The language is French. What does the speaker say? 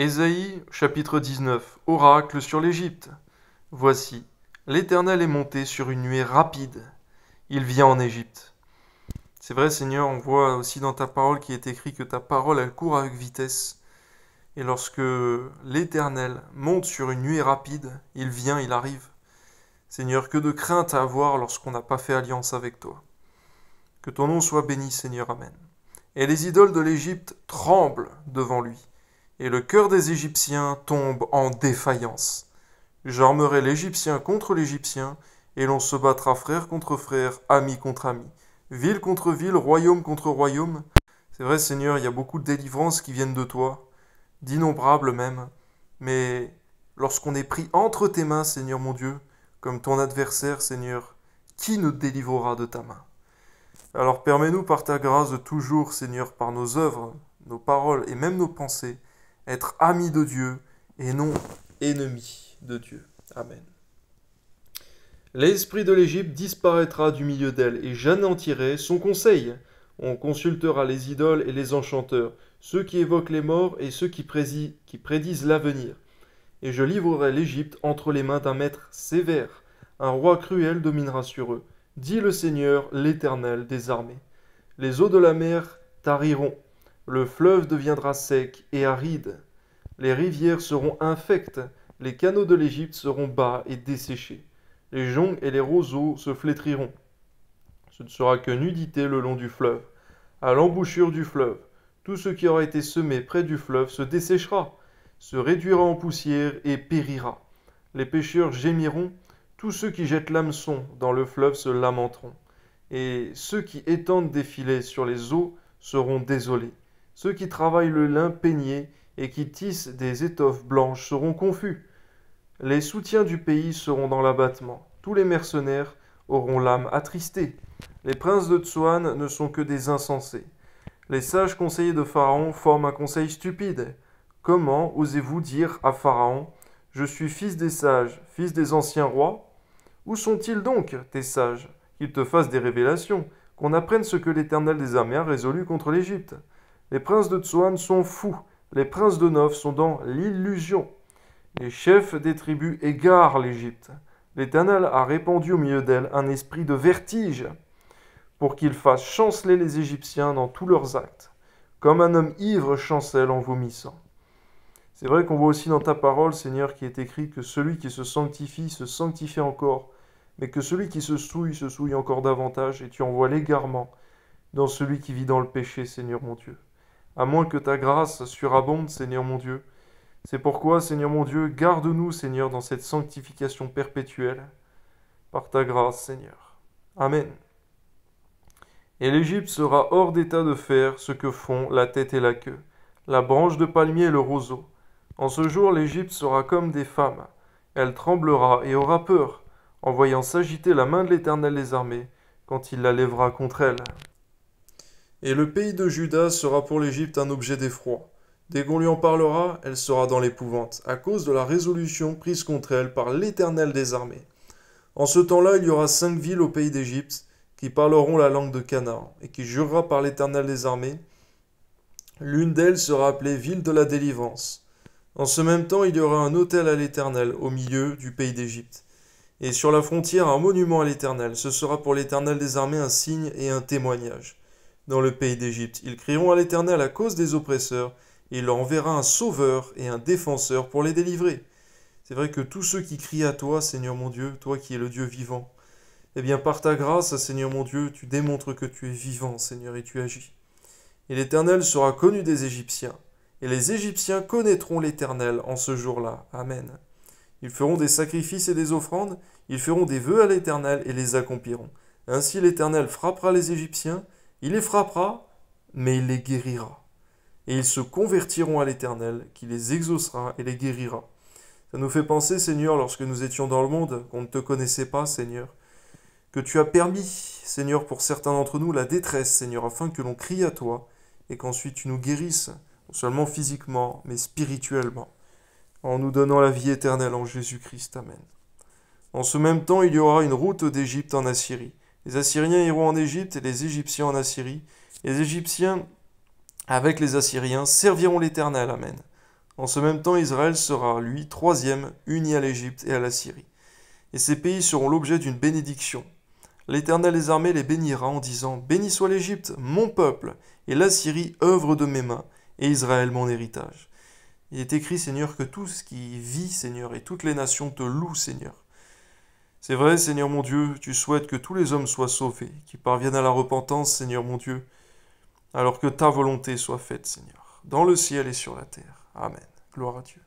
Ésaïe chapitre 19 Oracle sur l'Égypte. Voici, l'Éternel est monté sur une nuée rapide. Il vient en Égypte. C'est vrai Seigneur, on voit aussi dans ta parole qui est écrit que ta parole elle court avec vitesse. Et lorsque l'Éternel monte sur une nuée rapide, il vient, il arrive. Seigneur, que de crainte à avoir lorsqu'on n'a pas fait alliance avec toi. Que ton nom soit béni, Seigneur, Amen. Et les idoles de l'Égypte tremblent devant lui et le cœur des Égyptiens tombe en défaillance. J'armerai l'Égyptien contre l'Égyptien, et l'on se battra frère contre frère, ami contre ami, ville contre ville, royaume contre royaume. C'est vrai Seigneur, il y a beaucoup de délivrances qui viennent de toi, d'innombrables même, mais lorsqu'on est pris entre tes mains, Seigneur mon Dieu, comme ton adversaire, Seigneur, qui nous délivrera de ta main Alors permets-nous par ta grâce de toujours, Seigneur, par nos œuvres, nos paroles et même nos pensées, être ami de Dieu et non ennemi de Dieu. Amen. L'esprit de l'Égypte disparaîtra du milieu d'elle, et j'anéantirai son conseil. On consultera les idoles et les enchanteurs, ceux qui évoquent les morts et ceux qui, qui prédisent l'avenir. Et je livrerai l'Égypte entre les mains d'un maître sévère. Un roi cruel dominera sur eux, dit le Seigneur, l'Éternel des armées. Les eaux de la mer tariront le fleuve deviendra sec et aride. Les rivières seront infectes. Les canaux de l'Égypte seront bas et desséchés. Les joncs et les roseaux se flétriront. Ce ne sera que nudité le long du fleuve. À l'embouchure du fleuve, tout ce qui aura été semé près du fleuve se desséchera, se réduira en poussière et périra. Les pêcheurs gémiront, tous ceux qui jettent l'hameçon dans le fleuve se lamenteront, et ceux qui étendent des filets sur les eaux seront désolés. Ceux qui travaillent le lin peigné et qui tissent des étoffes blanches seront confus. Les soutiens du pays seront dans l'abattement. Tous les mercenaires auront l'âme attristée. Les princes de Tsuan ne sont que des insensés. Les sages conseillers de Pharaon forment un conseil stupide. Comment osez-vous dire à Pharaon Je suis fils des sages, fils des anciens rois Où sont-ils donc, tes sages Qu'ils te fassent des révélations, qu'on apprenne ce que l'Éternel des Armées a résolu contre l'Égypte. Les princes de Tsuan sont fous. Les princes de Nof sont dans l'illusion. Les chefs des tribus égarent l'Égypte. L'Éternel a répandu au milieu d'elle un esprit de vertige pour qu'il fasse chanceler les Égyptiens dans tous leurs actes, comme un homme ivre chancelle en vomissant. C'est vrai qu'on voit aussi dans ta parole, Seigneur, qui est écrit que celui qui se sanctifie se sanctifie encore, mais que celui qui se souille se souille encore davantage, et tu envoies l'égarement dans celui qui vit dans le péché, Seigneur mon Dieu à moins que ta grâce surabonde, Seigneur mon Dieu. C'est pourquoi, Seigneur mon Dieu, garde-nous, Seigneur, dans cette sanctification perpétuelle, par ta grâce, Seigneur. Amen. Et l'Égypte sera hors d'état de faire ce que font la tête et la queue, la branche de palmier et le roseau. En ce jour, l'Égypte sera comme des femmes. Elle tremblera et aura peur, en voyant s'agiter la main de l'Éternel des armées, quand il la lèvera contre elle. Et le pays de Juda sera pour l'Égypte un objet d'effroi. Dès qu'on lui en parlera, elle sera dans l'épouvante, à cause de la résolution prise contre elle par l'Éternel des armées. En ce temps-là, il y aura cinq villes au pays d'Égypte qui parleront la langue de Canaan, et qui jurera par l'Éternel des armées. L'une d'elles sera appelée ville de la délivrance. En ce même temps, il y aura un hôtel à l'Éternel au milieu du pays d'Égypte. Et sur la frontière, un monument à l'Éternel. Ce sera pour l'Éternel des armées un signe et un témoignage. Dans le pays d'Égypte, ils crieront à l'Éternel à cause des oppresseurs, et il leur enverra un sauveur et un défenseur pour les délivrer. C'est vrai que tous ceux qui crient à toi, Seigneur mon Dieu, toi qui es le Dieu vivant, eh bien par ta grâce, Seigneur mon Dieu, tu démontres que tu es vivant, Seigneur, et tu agis. Et l'Éternel sera connu des Égyptiens, et les Égyptiens connaîtront l'Éternel en ce jour-là. Amen. Ils feront des sacrifices et des offrandes, ils feront des vœux à l'Éternel et les accompliront. Ainsi l'Éternel frappera les Égyptiens, il les frappera, mais il les guérira. Et ils se convertiront à l'Éternel, qui les exaucera et les guérira. Ça nous fait penser, Seigneur, lorsque nous étions dans le monde, qu'on ne te connaissait pas, Seigneur, que tu as permis, Seigneur, pour certains d'entre nous, la détresse, Seigneur, afin que l'on crie à toi et qu'ensuite tu nous guérisses, non seulement physiquement, mais spirituellement, en nous donnant la vie éternelle en Jésus-Christ. Amen. En ce même temps, il y aura une route d'Égypte en Assyrie. Les Assyriens iront en Égypte et les Égyptiens en Assyrie. Les Égyptiens avec les Assyriens serviront l'Éternel. Amen. En ce même temps, Israël sera, lui, troisième, uni à l'Égypte et à la Syrie. Et ces pays seront l'objet d'une bénédiction. L'Éternel des armées les bénira en disant Béni soit l'Égypte, mon peuple, et l'Assyrie, œuvre de mes mains, et Israël, mon héritage. Il est écrit, Seigneur, que tout ce qui vit, Seigneur, et toutes les nations te louent, Seigneur. C'est vrai, Seigneur mon Dieu, tu souhaites que tous les hommes soient sauvés, qu'ils parviennent à la repentance, Seigneur mon Dieu, alors que ta volonté soit faite, Seigneur, dans le ciel et sur la terre. Amen. Gloire à Dieu.